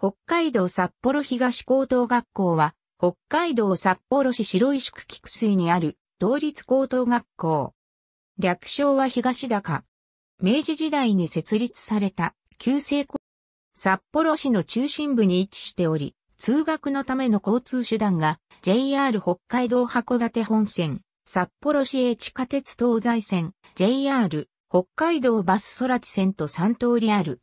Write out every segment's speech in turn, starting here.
北海道札幌東高等学校は、北海道札幌市白石区菊水にある、同立高等学校。略称は東高。明治時代に設立された、旧制高。札幌市の中心部に位置しており、通学のための交通手段が、JR 北海道函館本線、札幌市営地下鉄東西線、JR 北海道バス空地線と3通りある。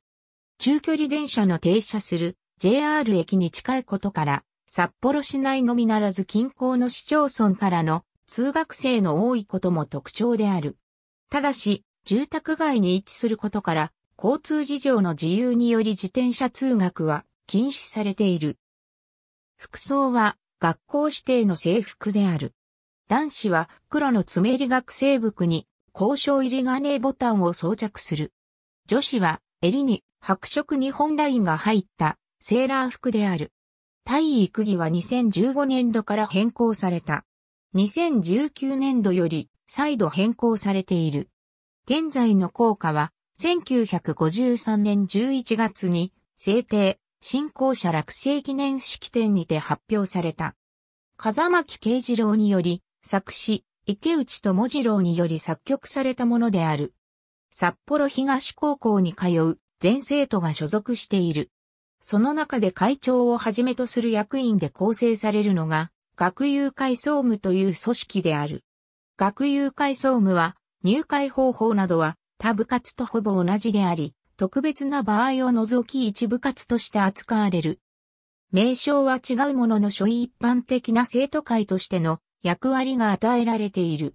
中距離電車の停車する JR 駅に近いことから、札幌市内のみならず近郊の市町村からの通学生の多いことも特徴である。ただし、住宅街に位置することから、交通事情の自由により自転車通学は禁止されている。服装は学校指定の制服である。男子は黒の詰め襟学生服に交渉入りガネボタンを装着する。女子は襟に白色日本ラインが入ったセーラー服である。体位区議は2015年度から変更された。2019年度より再度変更されている。現在の効果は、1953年11月に制定、新校舎落成記念式典にて発表された。風巻慶二郎により作詞、池内智次郎により作曲されたものである。札幌東高校に通う全生徒が所属している。その中で会長をはじめとする役員で構成されるのが、学友会総務という組織である。学友会総務は、入会方法などは、他部活とほぼ同じであり、特別な場合を除き一部活として扱われる。名称は違うものの所一般的な生徒会としての役割が与えられている。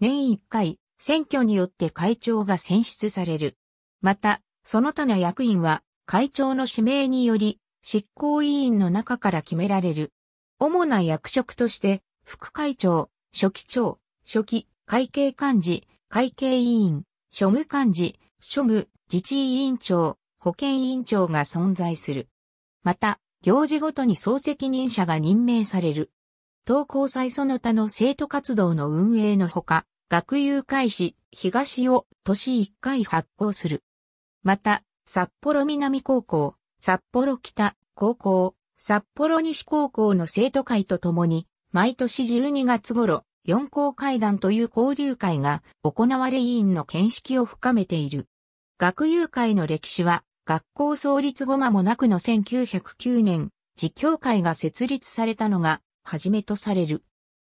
年一回、選挙によって会長が選出される。また、その他の役員は会長の指名により、執行委員の中から決められる。主な役職として、副会長、初期長、初期、会計幹事、会計委員、庶務幹事、庶務、自治委員長、保健委員長が存在する。また、行事ごとに総責任者が任命される。東高祭その他の生徒活動の運営のほか、学友会誌、東を年1回発行する。また、札幌南高校、札幌北高校、札幌西高校の生徒会とともに、毎年12月頃、四校会談という交流会が行われ委員の見識を深めている。学友会の歴史は、学校創立後間もなくの1909年、自教会が設立されたのが、はじめとされる。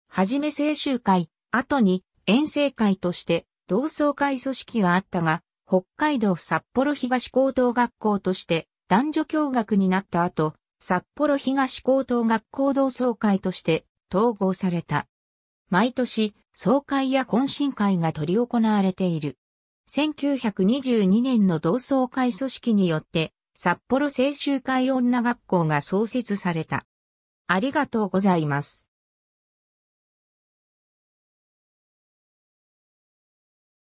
はじめ青州会、後に、遠征会として、同窓会組織があったが、北海道札幌東高等学校として男女共学になった後、札幌東高等学校同窓会として統合された。毎年、総会や懇親会が執り行われている。1922年の同窓会組織によって、札幌青州会女学校が創設された。ありがとうございます。